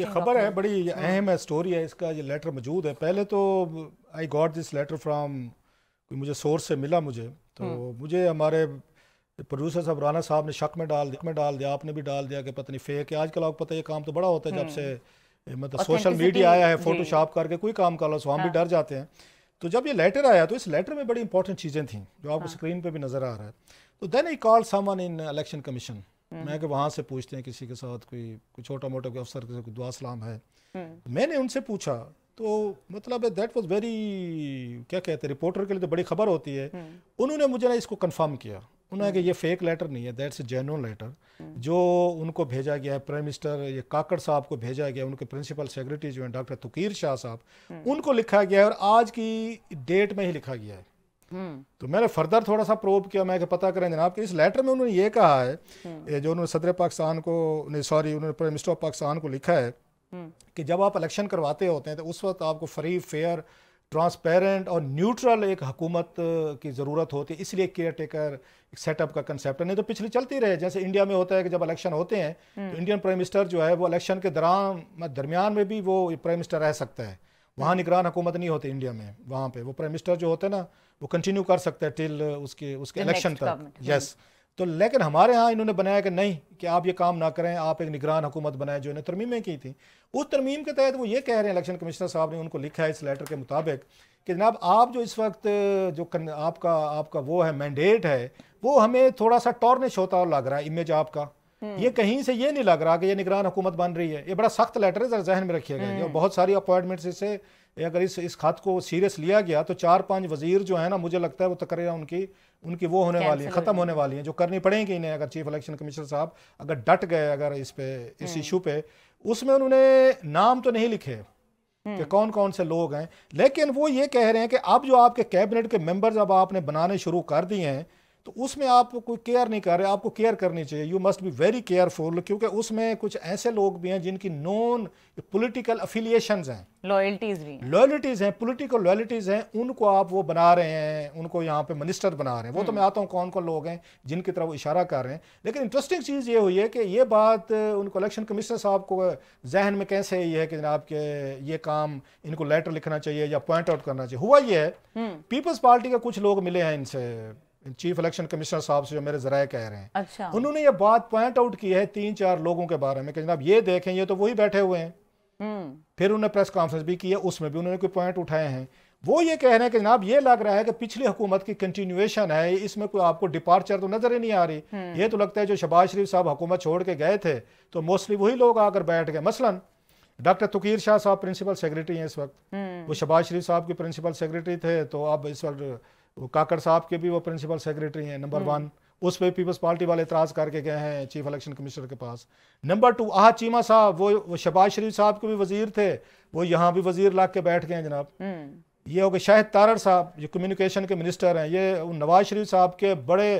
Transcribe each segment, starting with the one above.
ये खबर है बड़ी हाँ। अहम है स्टोरी है इसका ये लेटर मौजूद है पहले तो I got this letter from कोई मुझे सोर्स से मिला मुझे तो हम्म। मुझे हमारे प्रोड्यूसर साहब राना साहब ने शक में डाल दिया में डाल दिया आपने भी डाल दिया कि पता नहीं फेक है आजकल आपको पता है ये काम तो बड़ा होता है जब हम्म। से मतलब सोशल मीडिया आया है फोटोशॉप करके कोई काम कर लो सो तो हम भी हाँ। डर जाते हैं तो जब ये लेटर आया तो इस लेटर में बड़ी इंपॉर्टेंट चीज़ें थी जो आपको स्क्रीन हाँ। पर भी नज़र आ रहा है तो then I call summon in Election Commission hmm. मैं कि वहाँ से पूछते हैं किसी के साथ कोई कोई छोटा मोटा कोई अफसर के कोई दुआ सलाम है हम्म। मैंने उनसे पूछा तो मतलब दैट वाज वेरी क्या कहते हैं रिपोर्टर के लिए तो बड़ी खबर होती है हम्म। उन्होंने मुझे ना इसको कंफर्म किया उन्होंने कहा ये फेक लेटर नहीं है दैट्स जेनुअन लेटर जो उनको भेजा गया है प्राइम मिनिस्टर ये काकड़ साहब को भेजा गया उनके प्रिंसिपल सेक्रेटरी जो हैं डॉक्टर तुकीर शाह साहब उनको लिखा गया है और आज की डेट में ही लिखा गया है हम्म। तो मैंने फर्दर थोड़ा सा प्रोब किया मैं कि पता करें जनाब कि इस लेटर में उन्होंने ये कहा है हम्म। ये जो उन्होंने सदर पाकिस्तान को सॉरी उन्होंने प्राइम मिनिस्टर ऑफ पाकिस्तान को लिखा है हम्म। कि जब आप इलेक्शन करवाते होते हैं तो उस वक्त आपको फ्री फेयर ट्रांसपेरेंट और न्यूट्रल एक हुकूमत की ज़रूरत होती है इसलिए केयर टेकर एक सेटअप का कंसेप्ट नहीं तो पिछले चलती रहे जैसे इंडिया में होता है कि जब इलेक्शन होते हैं तो इंडियन प्राइम मिनिस्टर जो है वो इलेक्शन के दौरान दरमियान में भी वो प्राइम मिनिस्टर रह सकता है वहाँ निगरान हुकूमत नहीं होती इंडिया में वहाँ पे वो प्राइम मिनिस्टर जो होते हैं ना वो कंटिन्यू कर सकते हैं टिल उसके उसके इलेक्शन तक यस हाँ। तो लेकिन हमारे यहाँ इन्होंने बनाया कि नहीं कि आप ये काम ना करें आप एक निगरान हुकूमत बनाए जो इन्हें तरमीमें की थी उस तरमीम के तहत वो ये कह रहे हैं इलेक्शन कमिश्नर साहब ने उनको लिखा है इस लेटर के मुताबिक कि जनाब आप जो इस वक्त जो आपका आपका वो है मैंडेट है वो हमें थोड़ा सा टॉर्निश होता लग रहा है इमेज आपका हम्म। ये कहीं से ये नहीं लग रहा कि ये निगरान हुकूमत बन रही है ये बड़ा सख्त लेटर है जहन में गए और हम्म। बहुत सारी अपॉइंटमेंट्स इसे अगर इस इस खत को सीरियस लिया गया तो चार पांच वजीर जो है ना मुझे लगता है वो तकरीर उनकी उनकी वो होने वाली है ख़त्म होने वाली है जो करनी पड़ेगी इन्हें अगर चीफ इलेक्शन कमिश्नर साहब अगर डट गए अगर इस पे इस इशू हम्म। पे उसमें उन्होंने नाम तो नहीं लिखे कि कौन कौन से लोग हैं लेकिन वो ये कह रहे हैं कि अब जो आपके कैबिनेट के मेंबर्स अब आपने बनाने शुरू कर दिए हैं तो उसमें आप कोई केयर नहीं कर रहे आपको केयर करनी चाहिए you must be very careful क्योंकि उसमें कुछ ऐसे लोग भी हैं जिनकी नॉन पॉलिटिकल अफिलियशन हैं लॉयल्टीज भी लॉयल्टीज हैं पॉलिटिकल लॉयल्टीज हैं उनको आप वो बना रहे हैं उनको यहाँ पे मिनिस्टर बना रहे हैं वो तो हम्म। मैं आता हूँ कौन कौन लोग हैं जिनकी तरफ इशारा कर रहे हैं लेकिन इंटरेस्टिंग चीज़ ये हुई है कि ये बात उनको इलेक्शन कमिश्नर साहब को जहन में कैसे ये है कि जनाब के ये काम इनको लेटर लिखना चाहिए या पॉइंट आउट करना चाहिए हुआ ये है पीपल्स हम्म। पार्टी के कुछ लोग मिले हैं इनसे चीफ इलेक्शन कमिश्नर साहब से जो मेरे जराए कह रहे हैं अच्छा उन्होंने ये बात पॉइंट आउट की है तीन चार लोगों के बारे में कि जनाब ये देखें ये तो वही बैठे हुए हैं हम्म। फिर उन्होंने प्रेस कॉन्फ्रेंस भी की है उसमें भी उन्होंने कोई पॉइंट उठाए हैं वो ये कह रहे हैं कि जनाब ये लग रहा है कि पिछली हुकूमत की कंटिन्यूएशन है इसमें कोई आपको डिपार्चर तो नजर ही नहीं आ रही हम्म। ये तो लगता है जो शबाज शरीफ साहब हुकूमत छोड़ के गए थे तो मोस्टली वही लोग आकर बैठ गए मसलन डॉक्टर तुकीर शाह साहब प्रिंसिपल सेक्रेटरी हैं इस वक्त हम्म। वो शबाज शरीफ साहब के प्रिंसिपल सेक्रेटरी थे तो अब इस वक्त वो काकड़ साहब के भी वो प्रिंसिपल सेक्रेटरी हैं नंबर वन उस पर पीपल्स पार्टी वाले एतराज़ करके गए हैं चीफ इलेक्शन कमिश्नर के पास नंबर टू आह चीमा साहब वो, वो शबाज शरीफ साहब के भी वजीर थे वो यहाँ भी वजीर ला के बैठ गए हैं जनाब हम्म। ये हो गए शाहिद तारड़ साहब जो कम्युनिकेशन के मिनिस्टर हैं ये नवाज शरीफ साहब के बड़े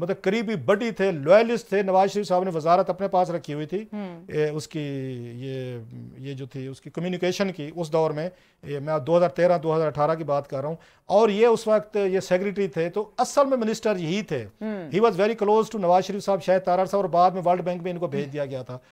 मतलब करीबी बडी थे लॉयलिस्ट थे नवाज शरीफ साहब ने वजारत अपने पास रखी हुई थी हम्म। ए, उसकी ये ये जो थी उसकी कम्युनिकेशन की उस दौर में ये मैं 2013-2018 की बात कर रहा हूँ और ये उस वक्त ये सेक्रेटरी थे तो असल में मिनिस्टर यही थे he was very close to Nawaz Sharif साहब शायद तारा साहब और बाद में वर्ल्ड बैंक में इनको भेज दिया गया था